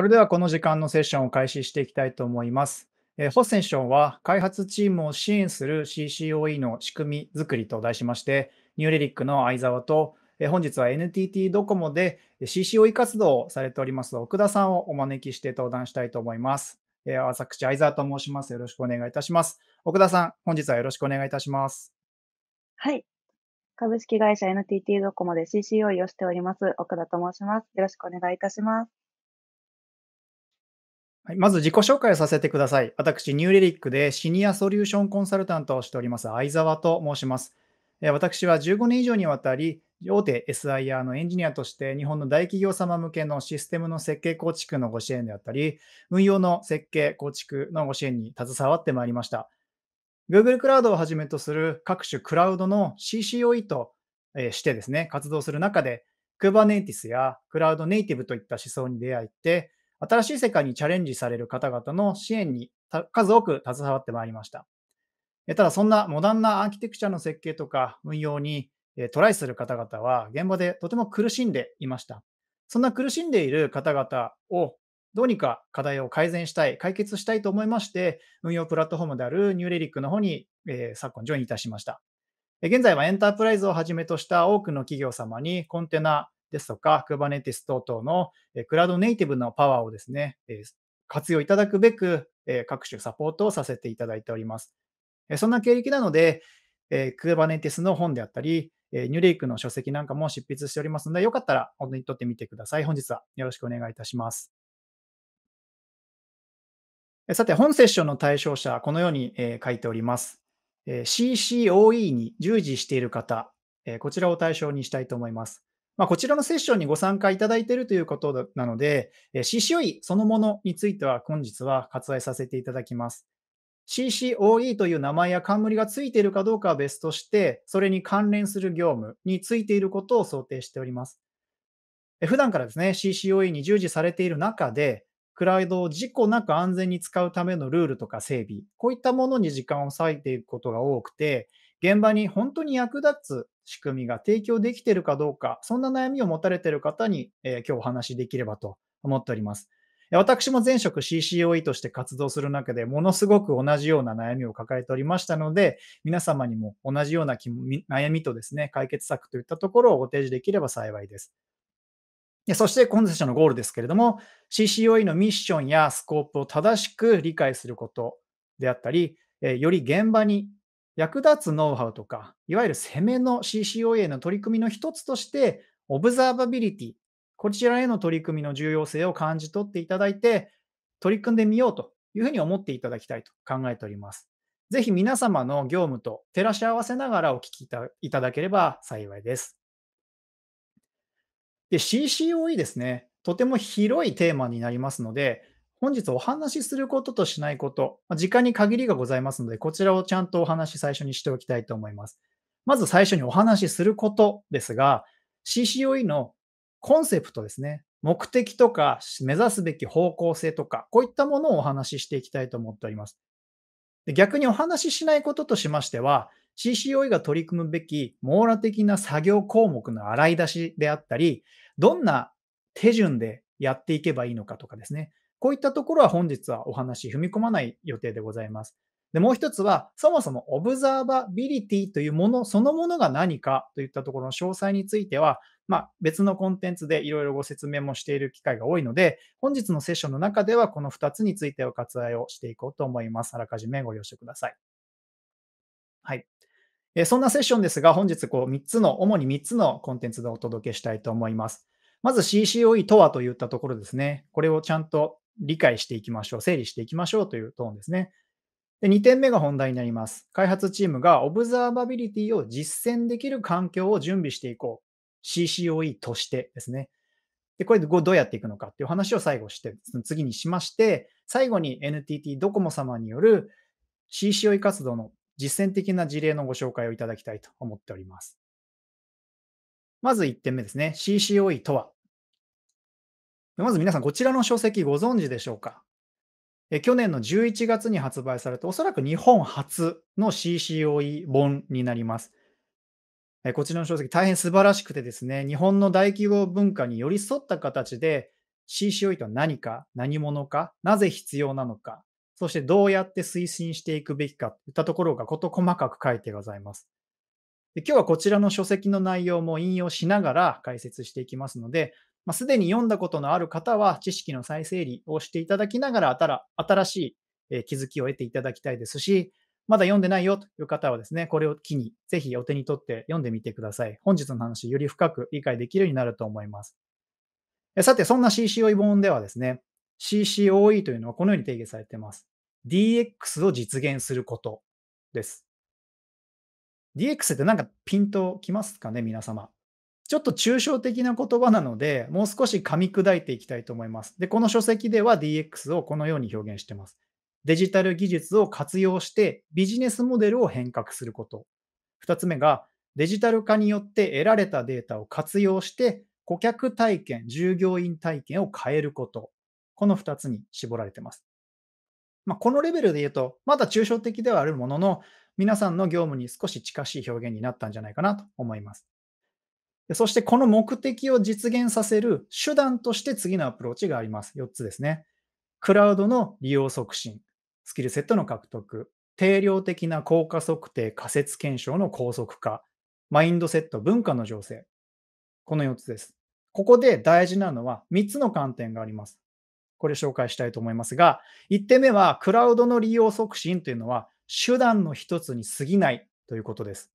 それではこの時間のセッションを開始していきたいと思います。えー、本セッションは開発チームを支援する CCOE の仕組み作りと題しまして、ニューレリックの相沢と、えー、本日は NTT ドコモで CCOE 活動をされております奥田さんをお招きして登壇したいと思います。えー、私、相沢と申します。よろしくお願いいたします。奥田さん、本日はよろしくお願いいたします。はい。株式会社 NTT ドコモで CCOE をしております、奥田と申します。よろしくお願いいたします。はい、まず自己紹介をさせてください。私、ニューレリックでシニアソリューションコンサルタントをしております、相沢と申します。私は15年以上にわたり、大手 SIR のエンジニアとして日本の大企業様向けのシステムの設計構築のご支援であったり、運用の設計構築のご支援に携わってまいりました。Google クラウドをはじめとする各種クラウドの CCOE としてですね、活動する中で、Kubernetes やクラウドネイティブといった思想に出会って、新しい世界にチャレンジされる方々の支援に数多く携わってまいりました。ただ、そんなモダンなアーキテクチャの設計とか運用にトライする方々は現場でとても苦しんでいました。そんな苦しんでいる方々をどうにか課題を改善したい、解決したいと思いまして、運用プラットフォームであるニューレリックの方に、えー、昨今ジョインいたしました。現在はエンタープライズをはじめとした多くの企業様にコンテナ、ですとか、Kubernetes 等々のクラウドネイティブのパワーをですね、活用いただくべく、各種サポートをさせていただいております。そんな経歴なので、Kubernetes の本であったり、ニューレイクの書籍なんかも執筆しておりますので、よかったら本当に取ってみてください。本日はよろしくお願いいたします。さて、本セッションの対象者、このように書いております。CCOE に従事している方、こちらを対象にしたいと思います。まあ、こちらのセッションにご参加いただいているということなので、CCOE そのものについては本日は割愛させていただきます。CCOE という名前や冠がついているかどうかは別として、それに関連する業務についていることを想定しております。普段からですね、CCOE に従事されている中で、クラウドを事故なく安全に使うためのルールとか整備、こういったものに時間を割いていくことが多くて、現場に本当に役立つ仕組みが提供できているかどうか、そんな悩みを持たれている方に、えー、今日お話しできればと思っております。私も前職 CCOE として活動する中でものすごく同じような悩みを抱えておりましたので、皆様にも同じような悩みとですね、解決策といったところをご提示できれば幸いです。そして今ンのゴールですけれども、CCOE のミッションやスコープを正しく理解することであったり、より現場に役立つノウハウとか、いわゆる攻めの CCOA の取り組みの一つとして、オブザーバビリティ、こちらへの取り組みの重要性を感じ取っていただいて、取り組んでみようというふうに思っていただきたいと考えております。ぜひ皆様の業務と照らし合わせながらお聞きいただければ幸いです。で、CCOE ですね。とても広いテーマになりますので、本日お話しすることとしないこと、時間に限りがございますので、こちらをちゃんとお話し最初にしておきたいと思います。まず最初にお話しすることですが、CCOE のコンセプトですね。目的とか目指すべき方向性とか、こういったものをお話ししていきたいと思っております。で逆にお話ししないこととしましては、CCOE が取り組むべき網羅的な作業項目の洗い出しであったり、どんな手順でやっていけばいいのかとかですね。こういったところは本日はお話踏み込まない予定でございます。で、もう一つは、そもそもオブザーバビリティというもの、そのものが何かといったところの詳細については、まあ、別のコンテンツでいろいろご説明もしている機会が多いので、本日のセッションの中ではこの2つについてお割愛をしていこうと思います。あらかじめご了承ください。はい。えそんなセッションですが、本日こう3つの、主に3つのコンテンツでお届けしたいと思います。まず CCOE とはといったところですね。これをちゃんと理解していきましょう、整理していきましょうというトーンですね。で2点目が本題になります。開発チームがオブザーバビリティを実践できる環境を準備していこう。CCOE としてですね。で、これでどうやっていくのかっていう話を最後して、その次にしまして、最後に NTT ドコモ様による CCOE 活動の実践的な事例のご紹介をいただきたいと思っております。まず1点目ですね。CCOE とはまず皆さん、こちらの書籍ご存知でしょうかえ去年の11月に発売されて、おそらく日本初の CCOE 本になります。えこちらの書籍、大変素晴らしくてですね、日本の大規模文化に寄り添った形で、CCOE とは何か、何者か、なぜ必要なのか、そしてどうやって推進していくべきかといったところが事細かく書いてございます。で今日はこちらの書籍の内容も引用しながら解説していきますので、まあ、すでに読んだことのある方は知識の再整理をしていただきながら新しい、え気づきを得ていただきたいですし、まだ読んでないよという方はですね、これを機にぜひお手に取って読んでみてください。本日の話、より深く理解できるようになると思います。さて、そんな CCOE 本ではですね、CCOE というのはこのように定義されています。DX を実現することです。DX ってなんかピンときますかね、皆様。ちょっと抽象的な言葉なので、もう少し噛み砕いていきたいと思います。で、この書籍では DX をこのように表現しています。デジタル技術を活用してビジネスモデルを変革すること。2つ目が、デジタル化によって得られたデータを活用して顧客体験、従業員体験を変えること。この2つに絞られています。まあ、このレベルで言うと、まだ抽象的ではあるものの、皆さんの業務に少し近しい表現になったんじゃないかなと思います。そしてこの目的を実現させる手段として次のアプローチがあります。4つですね。クラウドの利用促進、スキルセットの獲得、定量的な効果測定、仮説検証の高速化、マインドセット、文化の情勢。この4つです。ここで大事なのは3つの観点があります。これ紹介したいと思いますが、1点目はクラウドの利用促進というのは手段の一つに過ぎないということです。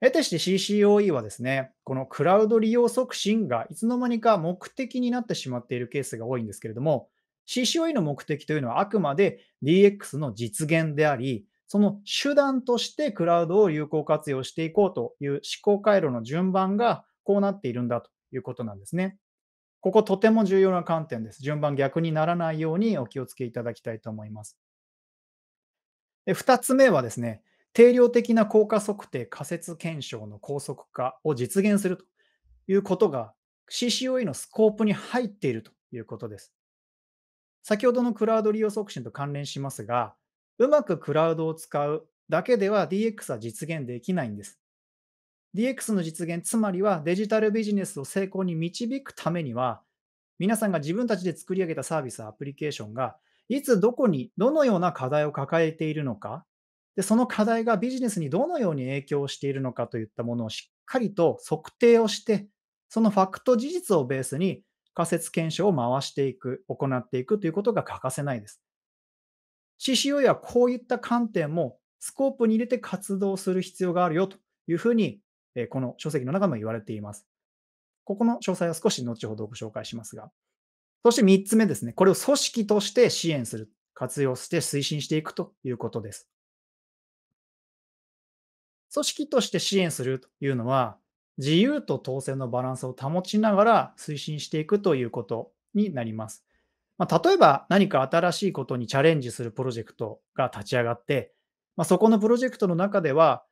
得てして CCOE はですね、このクラウド利用促進がいつの間にか目的になってしまっているケースが多いんですけれども、CCOE の目的というのはあくまで DX の実現であり、その手段としてクラウドを有効活用していこうという思考回路の順番がこうなっているんだということなんですね。こことても重要な観点です。順番逆にならないようにお気をつけいただきたいと思います。で2つ目はですね、定量的な効果測定仮説検証の高速化を実現するということが CCOE のスコープに入っているということです。先ほどのクラウド利用促進と関連しますが、うまくクラウドを使うだけでは DX は実現できないんです。DX の実現、つまりはデジタルビジネスを成功に導くためには、皆さんが自分たちで作り上げたサービス、アプリケーションが、いつどこに、どのような課題を抱えているのか、で、その課題がビジネスにどのように影響しているのかといったものをしっかりと測定をして、そのファクト事実をベースに仮説検証を回していく、行っていくということが欠かせないです。CCOE はこういった観点もスコープに入れて活動する必要があるよというふうに、この書籍の中も言われています。ここの詳細は少し後ほどご紹介しますが。そして3つ目ですね。これを組織として支援する、活用して推進していくということです。組織として支援するというのは、自由と当選のバランスを保ちながら推進していくということになります。まあ、例えば何か新しいことにチャレンジするプロジェクトが立ち上がって、まあ、そこのプロジェクトの中では、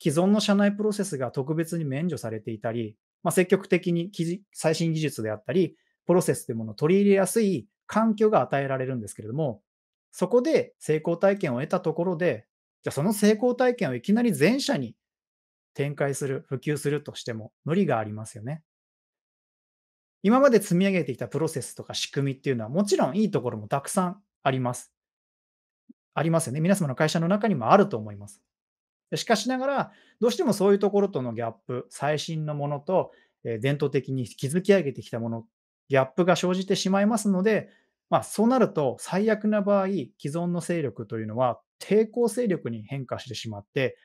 既存の社内プロセスが特別に免除されていたり、まあ、積極的に最新技術であったり、プロセスというものを取り入れやすい環境が与えられるんですけれども、そこで成功体験を得たところで、じゃあその成功体験をいきなり全社に展開する、普及するとしても無理がありますよね。今まで積み上げてきたプロセスとか仕組みっていうのはもちろんいいところもたくさんあります。ありますよね。皆様の会社の中にもあると思います。しかしながら、どうしてもそういうところとのギャップ、最新のものと、え伝統的に築き上げてきたもの、ギャップが生じてしまいますので、まあ、そうなると最悪な場合、既存の勢力というのは抵抗勢力に変化してしまって、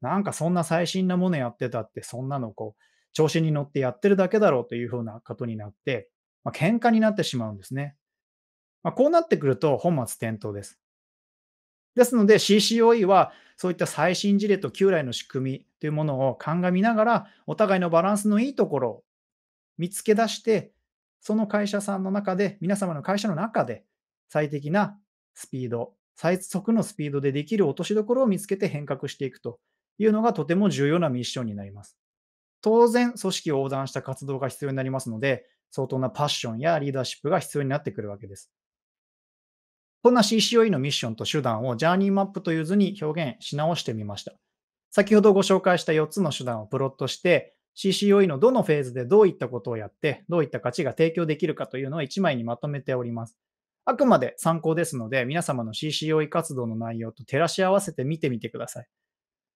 なんかそんな最新なものやってたって、そんなのこう、調子に乗ってやってるだけだろうというふうなことになって、まあ、喧嘩になってしまうんですね。まあ、こうなってくると本末転倒です。ですので CCOE はそういった最新事例と旧来の仕組みというものを鑑みながらお互いのバランスのいいところを見つけ出してその会社さんの中で皆様の会社の中で最適なスピード最速のスピードでできる落としどころを見つけて変革していくというのがとても重要なミッションになります。当然、組織を横断した活動が必要になりますので、相当なパッションやリーダーシップが必要になってくるわけです。こんな CCOE のミッションと手段をジャーニーマップという図に表現し直してみました。先ほどご紹介した4つの手段をプロットして、CCOE のどのフェーズでどういったことをやって、どういった価値が提供できるかというのを1枚にまとめております。あくまで参考ですので、皆様の CCOE 活動の内容と照らし合わせて見てみてください。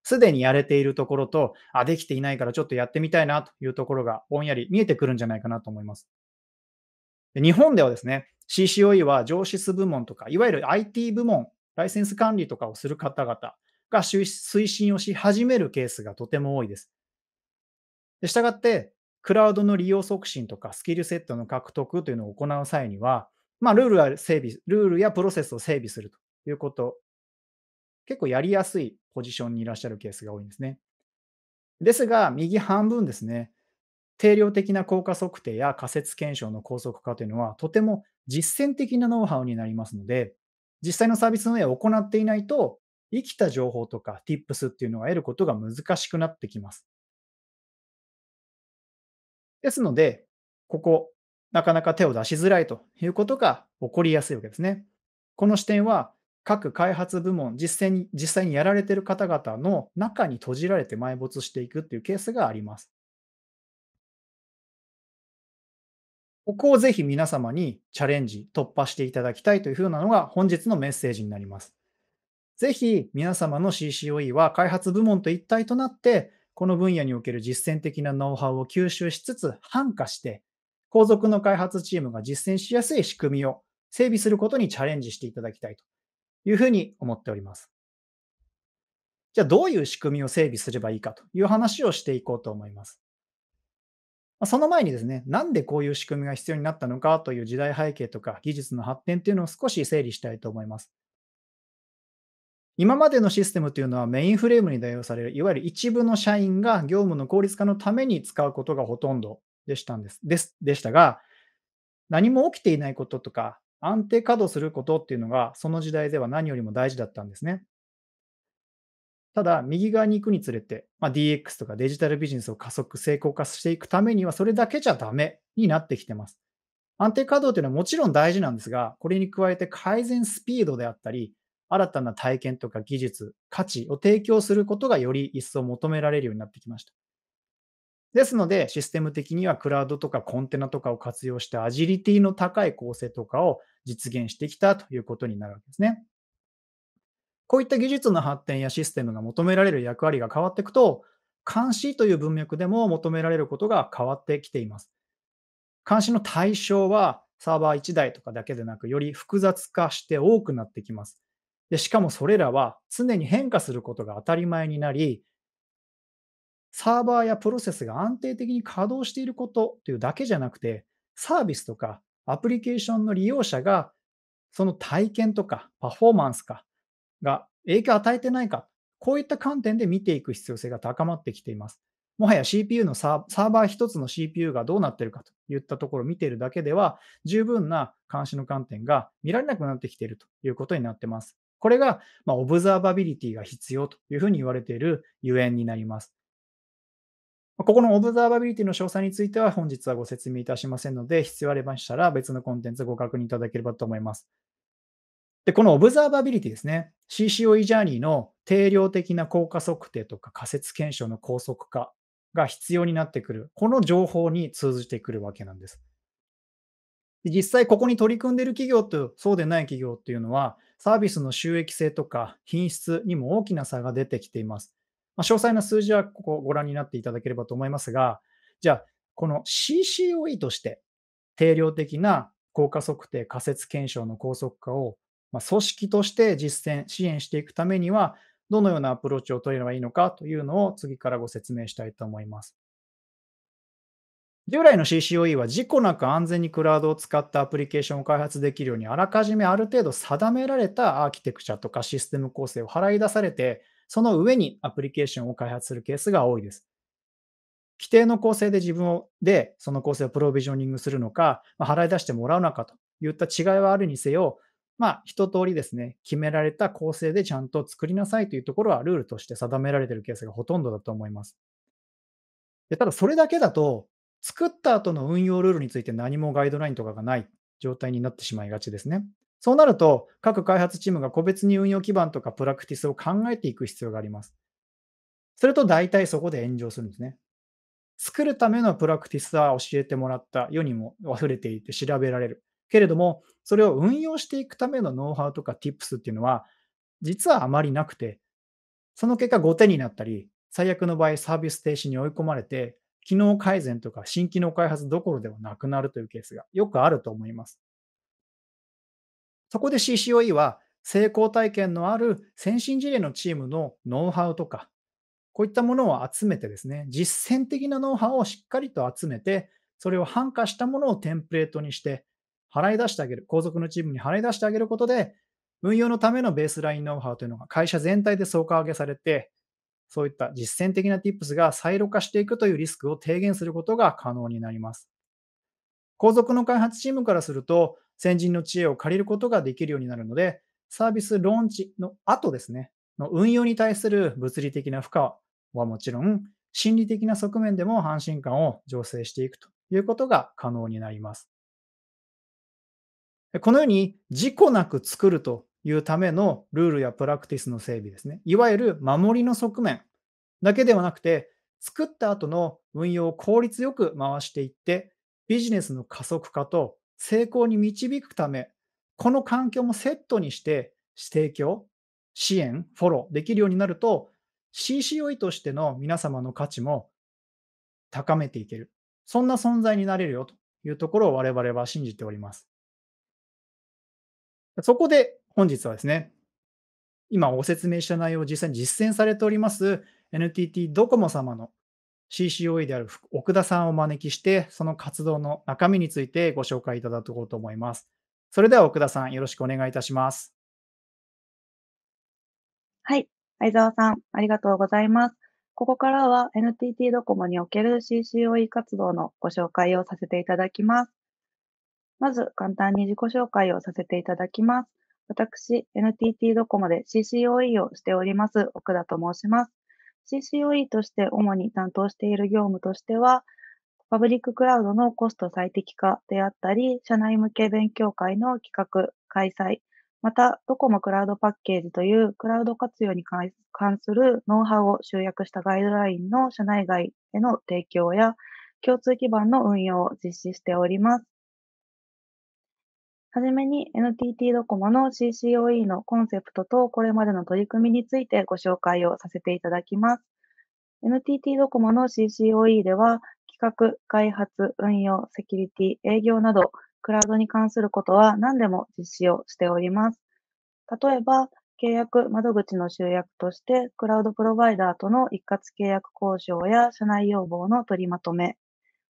すでにやれているところと、あ、できていないからちょっとやってみたいなというところがぼんやり見えてくるんじゃないかなと思います。日本ではですね、CCOE は上質部門とか、いわゆる IT 部門、ライセンス管理とかをする方々が推進をし始めるケースがとても多いです。したがって、クラウドの利用促進とかスキルセットの獲得というのを行う際には、まあ、ルールは整備、ルールやプロセスを整備するということ、結構やりやすいポジションにいらっしゃるケースが多いんですね。ですが、右半分ですね、定量的な効果測定や仮説検証の高速化というのは、とても実践的なノウハウになりますので、実際のサービスの上を行っていないと、生きた情報とか tips っていうのは得ることが難しくなってきます。ですので、ここ、なかなか手を出しづらいということが起こりやすいわけですね。この視点は各開発部門実際に、実際にやられている方々の中に閉じられて埋没していくというケースがあります。ここをぜひ皆様にチャレンジ、突破していただきたいというふうなのが本日のメッセージになります。ぜひ皆様の CCOE は開発部門と一体となって、この分野における実践的なノウハウを吸収しつつ、繁化して、後続の開発チームが実践しやすい仕組みを整備することにチャレンジしていただきたいというふうに思っております。じゃあどういう仕組みを整備すればいいかという話をしていこうと思います。その前にですね、なんでこういう仕組みが必要になったのかという時代背景とか技術の発展というのを少し整理したいと思います。今までのシステムというのはメインフレームに代用される、いわゆる一部の社員が業務の効率化のために使うことがほとんどでしたんです。です、でしたが、何も起きていないこととか、安定稼働することっていうのが、その時代では何よりも大事だったんですね。ただ、右側に行くにつれて、まあ、DX とかデジタルビジネスを加速、成功化していくためには、それだけじゃダメになってきてます。安定稼働というのはもちろん大事なんですが、これに加えて改善スピードであったり、新たな体験とか技術、価値を提供することがより一層求められるようになってきました。ですので、システム的にはクラウドとかコンテナとかを活用してアジリティの高い構成とかを実現してきたということになるわけですね。こういった技術の発展やシステムが求められる役割が変わっていくと、監視という文脈でも求められることが変わってきています。監視の対象はサーバー1台とかだけでなく、より複雑化して多くなってきます。でしかもそれらは常に変化することが当たり前になり、サーバーやプロセスが安定的に稼働していることというだけじゃなくて、サービスとかアプリケーションの利用者がその体験とかパフォーマンスかが影響を与えてないか、こういった観点で見ていく必要性が高まってきています。もはや CPU のサーバー1つの CPU がどうなってるかといったところを見ているだけでは、十分な監視の観点が見られなくなってきているということになっています。これが、まオブザーバビリティが必要というふうに言われているゆえんになります。ここのオブザーバビリティの詳細については本日はご説明いたしませんので、必要ありましたら別のコンテンツご確認いただければと思います。で、このオブザーバビリティですね。CCOE ジャーニーの定量的な効果測定とか仮説検証の高速化が必要になってくる。この情報に通じてくるわけなんです。で実際ここに取り組んでいる企業とそうでない企業っていうのはサービスの収益性とか品質にも大きな差が出てきています。まあ、詳細な数字はここご覧になっていただければと思いますが、じゃあ、この CCOE として定量的な効果測定、仮説検証の高速化を、ま組織として実践、支援していくためには、どのようなアプローチを取ればいいのかというのを次からご説明したいと思います。従来の CCOE は事故なく安全にクラウドを使ったアプリケーションを開発できるようにあらかじめある程度定められたアーキテクチャとかシステム構成を払い出されてその上にアプリケーションを開発するケースが多いです。規定の構成で自分で、その構成をプロビジョニングするのか、まあ、払い出してもらうのかといった違いはあるにせよ、まあ、一通りですね、決められた構成でちゃんと作りなさいというところはルールとして定められているケースがほとんどだと思います。でただ、それだけだと、作った後の運用ルールについて何もガイドラインとかがない状態になってしまいがちですね。そうなると、各開発チームが個別に運用基盤とかプラクティスを考えていく必要があります。それと大体そこで炎上するんですね。作るためのプラクティスは教えてもらった世にも溢れていて調べられる。けれども、それを運用していくためのノウハウとか tips っていうのは、実はあまりなくて、その結果後手になったり、最悪の場合サービス停止に追い込まれて、機能改善とか新機能開発どころではなくなるというケースがよくあると思います。そこで CCOE は成功体験のある先進事例のチームのノウハウとか、こういったものを集めてですね、実践的なノウハウをしっかりと集めて、それを反化したものをテンプレートにして、払い出してあげる、後続のチームに払い出してあげることで、運用のためのベースラインノウハウというのが会社全体で総価上げされて、そういった実践的な tips がサイロ化していくというリスクを低減することが可能になります。後続の開発チームからすると、先人の知恵を借りることができるようになるので、サービスローンチの後ですね、の運用に対する物理的な負荷はもちろん、心理的な側面でも安心感を醸成していくということが可能になります。このように、事故なく作るというためのルールやプラクティスの整備ですね。いわゆる守りの側面だけではなくて、作った後の運用を効率よく回していって、ビジネスの加速化と成功に導くため、この環境もセットにして、提供、支援、フォローできるようになると、CCOE としての皆様の価値も高めていける。そんな存在になれるよというところを我々は信じております。そこで本日はですね、今ご説明した内容を実際に実践されております NTT ドコモ様の CCOE である奥田さんをお招きして、その活動の中身についてご紹介いただこうと思います。それでは奥田さん、よろしくお願いいたします。はい、相沢さん、ありがとうございます。ここからは NTT ドコモにおける CCOE 活動のご紹介をさせていただきます。まず、簡単に自己紹介をさせていただきます。私、NTT ドコモで CCOE をしております、奥田と申します。CCOE として主に担当している業務としては、パブリッククラウドのコスト最適化であったり、社内向け勉強会の企画、開催、また、ドコモクラウドパッケージというクラウド活用に関するノウハウを集約したガイドラインの社内外への提供や、共通基盤の運用を実施しております。はじめに NTT ドコモの CCOE のコンセプトとこれまでの取り組みについてご紹介をさせていただきます。NTT ドコモの CCOE では企画、開発、運用、セキュリティ、営業などクラウドに関することは何でも実施をしております。例えば、契約窓口の集約として、クラウドプロバイダーとの一括契約交渉や社内要望の取りまとめ、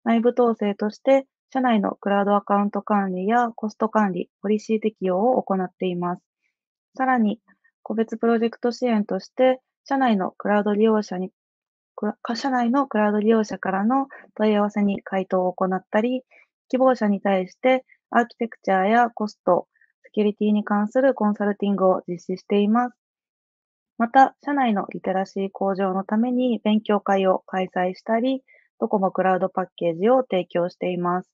内部統制として、社内のクラウドアカウント管理やコスト管理、ポリシー適用を行っています。さらに、個別プロジェクト支援として、社内のクラウド利用者に、社内のクラウド利用者からの問い合わせに回答を行ったり、希望者に対してアーキテクチャやコスト、セキュリティに関するコンサルティングを実施しています。また、社内のリテラシー向上のために勉強会を開催したり、ドコモクラウドパッケージを提供しています。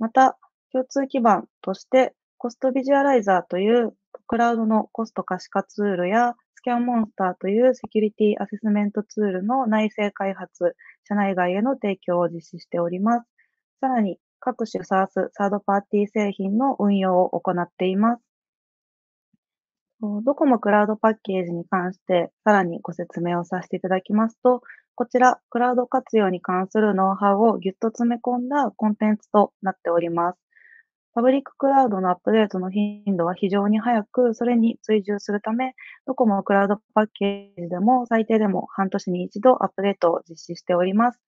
また、共通基盤として、コストビジュアライザーというクラウドのコスト可視化ツールや、スキャンモンスターというセキュリティアセスメントツールの内製開発、社内外への提供を実施しております。さらに、各種 SaaS、サードパーティー製品の運用を行っています。ドコモクラウドパッケージに関して、さらにご説明をさせていただきますと、こちら、クラウド活用に関するノウハウをぎゅっと詰め込んだコンテンツとなっております。パブリッククラウドのアップデートの頻度は非常に早く、それに追従するため、どこもクラウドパッケージでも最低でも半年に一度アップデートを実施しております。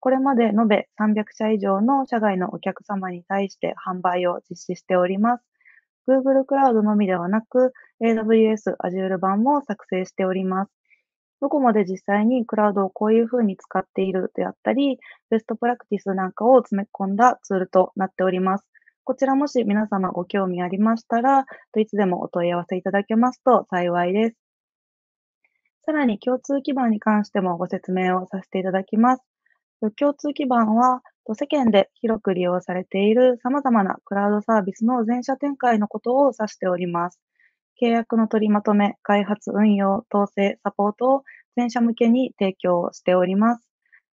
これまで延べ300社以上の社外のお客様に対して販売を実施しております。Google クラウドのみではなく、AWS Azure 版も作成しております。どこまで実際にクラウドをこういうふうに使っているであったり、ベストプラクティスなんかを詰め込んだツールとなっております。こちらもし皆様ご興味ありましたら、いつでもお問い合わせいただけますと幸いです。さらに共通基盤に関してもご説明をさせていただきます。共通基盤は、世間で広く利用されている様々なクラウドサービスの全社展開のことを指しております。契約の取りまとめ、開発、運用、統制、サポートを全社向けに提供しております。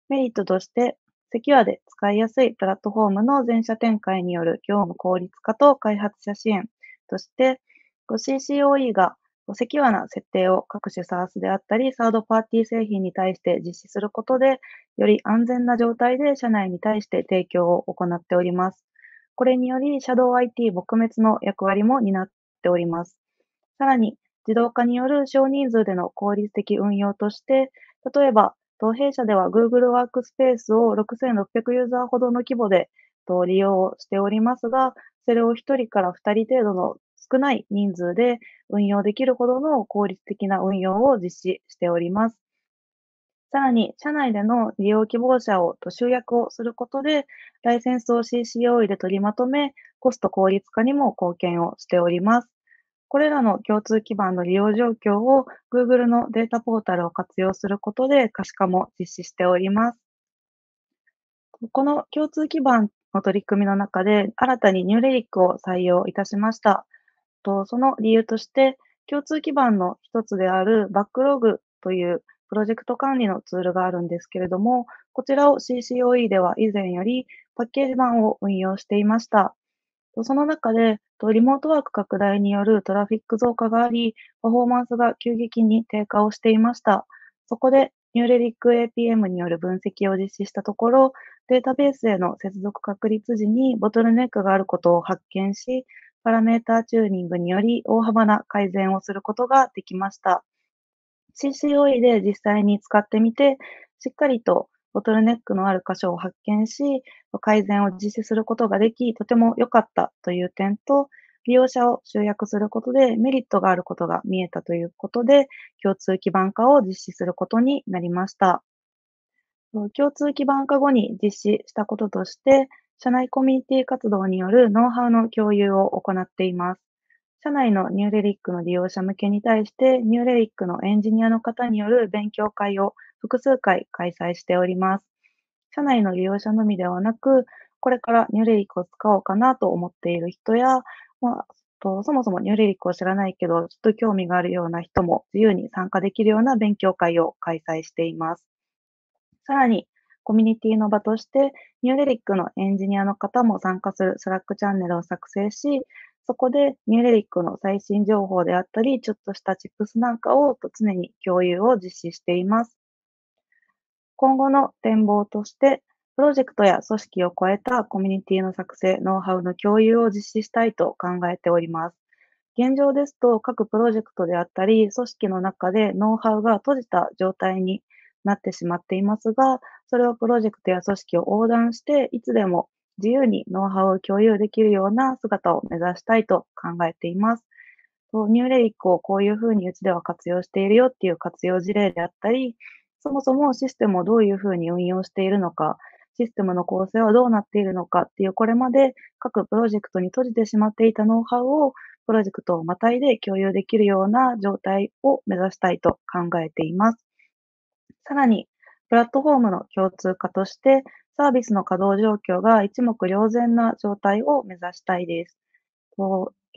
メリットとして、セキュアで使いやすいプラットフォームの全社展開による業務効率化と開発者支援として、CCOE がセキュアな設定を各種 s a ス s であったり、サードパーティー製品に対して実施することで、より安全な状態で社内に対して提供を行っております。これにより、シャドウ IT 撲滅の役割も担っております。さらに、自動化による少人数での効率的運用として、例えば、弊社では Google ワークスペースを6600ユーザーほどの規模で利用をしておりますが、それを1人から2人程度の少ない人数で運用できるほどの効率的な運用を実施しております。さらに、社内での利用希望者をと集約をすることで、ライセンスを CCOE で取りまとめ、コスト効率化にも貢献をしております。これらの共通基盤の利用状況を Google のデータポータルを活用することで可視化も実施しております。この共通基盤の取り組みの中で新たにニューレリックを採用いたしました。とその理由として、共通基盤の一つであるバックログというプロジェクト管理のツールがあるんですけれども、こちらを CCOE では以前よりパッケージ版を運用していました。その中でと、リモートワーク拡大によるトラフィック増加があり、パフォーマンスが急激に低下をしていました。そこで、ニューレリック APM による分析を実施したところ、データベースへの接続確率時にボトルネックがあることを発見し、パラメータチューニングにより大幅な改善をすることができました。CCOE で実際に使ってみて、しっかりとボトルネックのある箇所を発見し、改善を実施することができ、とても良かったという点と、利用者を集約することでメリットがあることが見えたということで、共通基盤化を実施することになりました。共通基盤化後に実施したこととして、社内コミュニティ活動によるノウハウの共有を行っています。社内のニューレリックの利用者向けに対して、ニューレリックのエンジニアの方による勉強会を複数回開催しております。社内の利用者のみではなく、これからニュレリクを使おうかなと思っている人や、まあ、とそもそもニュレリクを知らないけど、ちょっと興味があるような人も自由に参加できるような勉強会を開催しています。さらに、コミュニティの場として、ニューレリックのエンジニアの方も参加するスラックチャンネルを作成し、そこでニューレリックの最新情報であったり、ちょっとしたチップスなんかを常に共有を実施しています。今後の展望として、プロジェクトや組織を超えたコミュニティの作成、ノウハウの共有を実施したいと考えております。現状ですと、各プロジェクトであったり、組織の中でノウハウが閉じた状態になってしまっていますが、それをプロジェクトや組織を横断して、いつでも自由にノウハウを共有できるような姿を目指したいと考えています。ニューレイックをこういうふうにうちでは活用しているよっていう活用事例であったり、そもそもシステムをどういうふうに運用しているのか、システムの構成はどうなっているのかっていう、これまで各プロジェクトに閉じてしまっていたノウハウをプロジェクトをまたいで共有できるような状態を目指したいと考えています。さらに、プラットフォームの共通化として、サービスの稼働状況が一目瞭然な状態を目指したいです。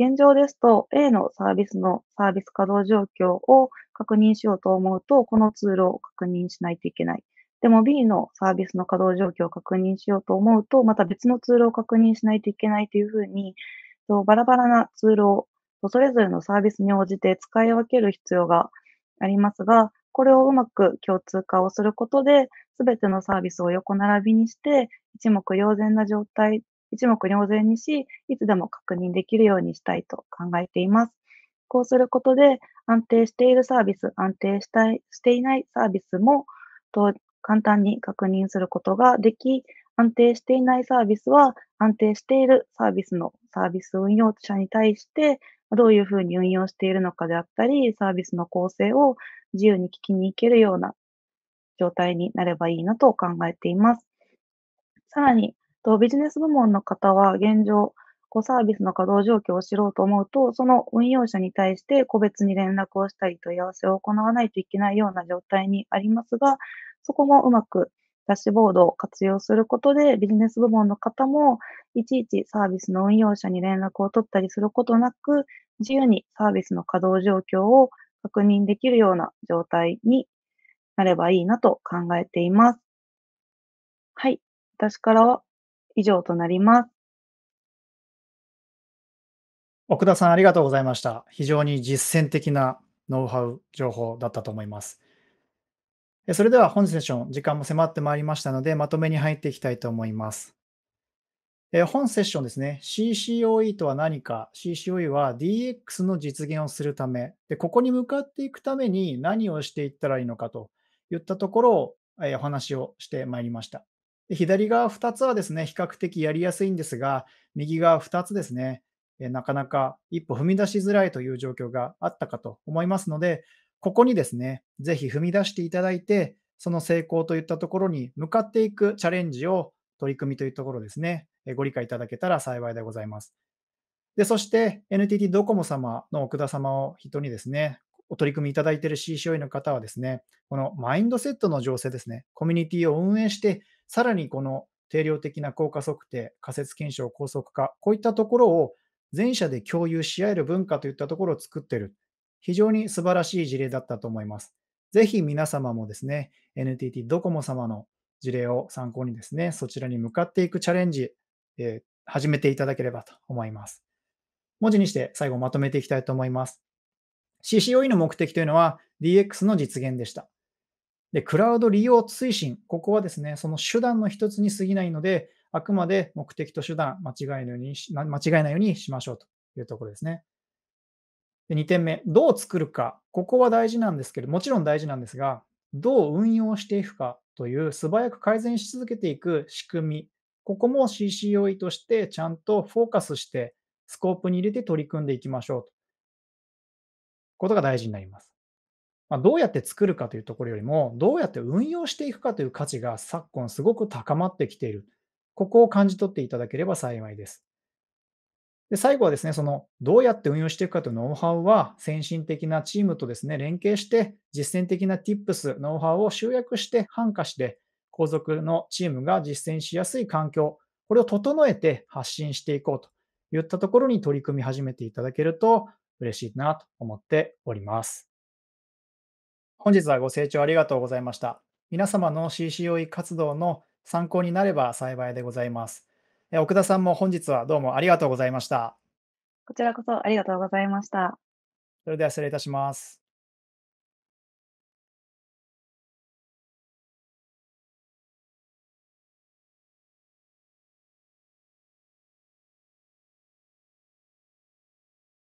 現状ですと、A のサービスのサービス稼働状況を確認しようと思うと、このツールを確認しないといけない。でも B のサービスの稼働状況を確認しようと思うと、また別のツールを確認しないといけないというふうに、バラバラなツールをそれぞれのサービスに応じて使い分ける必要がありますが、これをうまく共通化をすることで、すべてのサービスを横並びにして、一目瞭然な状態、一目瞭然にし、いつでも確認できるようにしたいと考えています。こうすることで、安定しているサービス、安定したいしていないサービスもと簡単に確認することができ、安定していないサービスは、安定しているサービスのサービス運用者に対して、どういうふうに運用しているのかであったり、サービスの構成を自由に聞きに行けるような状態になればいいなと考えています。さらに、ビジネス部門の方は現状、こうサービスの稼働状況を知ろうと思うと、その運用者に対して個別に連絡をしたり問い合わせを行わないといけないような状態にありますが、そこもうまくダッシュボードを活用することで、ビジネス部門の方も、いちいちサービスの運用者に連絡を取ったりすることなく、自由にサービスの稼働状況を確認できるような状態になればいいなと考えています。はい。私からは以上となります。奥田さん、ありがとうございました。非常に実践的なノウハウ情報だったと思います。それでは本日セッション、時間も迫ってまいりましたので、まとめに入っていきたいと思います。え本セッションですね、CCOE とは何か、CCOE は DX の実現をするためで、ここに向かっていくために何をしていったらいいのかといったところを、えお話をしてまいりましたで。左側2つはですね、比較的やりやすいんですが、右側2つですね、なかなか一歩踏み出しづらいという状況があったかと思いますので、ここにですね、ぜひ踏み出していただいて、その成功といったところに向かっていくチャレンジを取り組みというところですね、ご理解いただけたら幸いでございます。で、そして NTT ドコモ様の奥田様を人にですね、お取り組みいただいている CCOE の方はですね、このマインドセットの情勢ですね、コミュニティを運営して、さらにこの定量的な効果測定、仮説検証、高速化、こういったところを全社で共有し合える文化といったところを作っている。非常に素晴らしい事例だったと思います。ぜひ皆様もですね、NTT ドコモ様の事例を参考にですね、そちらに向かっていくチャレンジ、えー、始めていただければと思います。文字にして最後まとめていきたいと思います。CCOE の目的というのは DX の実現でした。で、クラウド利用推進、ここはですね、その手段の一つに過ぎないので、あくまで目的と手段、間違いのように間違えないようにしましょうというところですね。で2点目、どう作るか。ここは大事なんですけど、もちろん大事なんですが、どう運用していくかという素早く改善し続けていく仕組み、ここも CCOE としてちゃんとフォーカスしてスコープに入れて取り組んでいきましょうと。ことが大事になります。まあ、どうやって作るかというところよりも、どうやって運用していくかという価値が昨今すごく高まってきている。ここを感じ取っていただければ幸いです。で最後はですね、そのどうやって運用していくかというノウハウは、先進的なチームとですね、連携して、実践的な tips、ノウハウを集約して、繁化して、後続のチームが実践しやすい環境、これを整えて発信していこうといったところに取り組み始めていただけると嬉しいなと思っております。本日はご清聴ありがとうございました。皆様の CCOE 活動の参考になれば幸いでございます。え奥田さんも本日はどうもありがとうございました。こちらこそありがとうございました。それでは失礼いたします。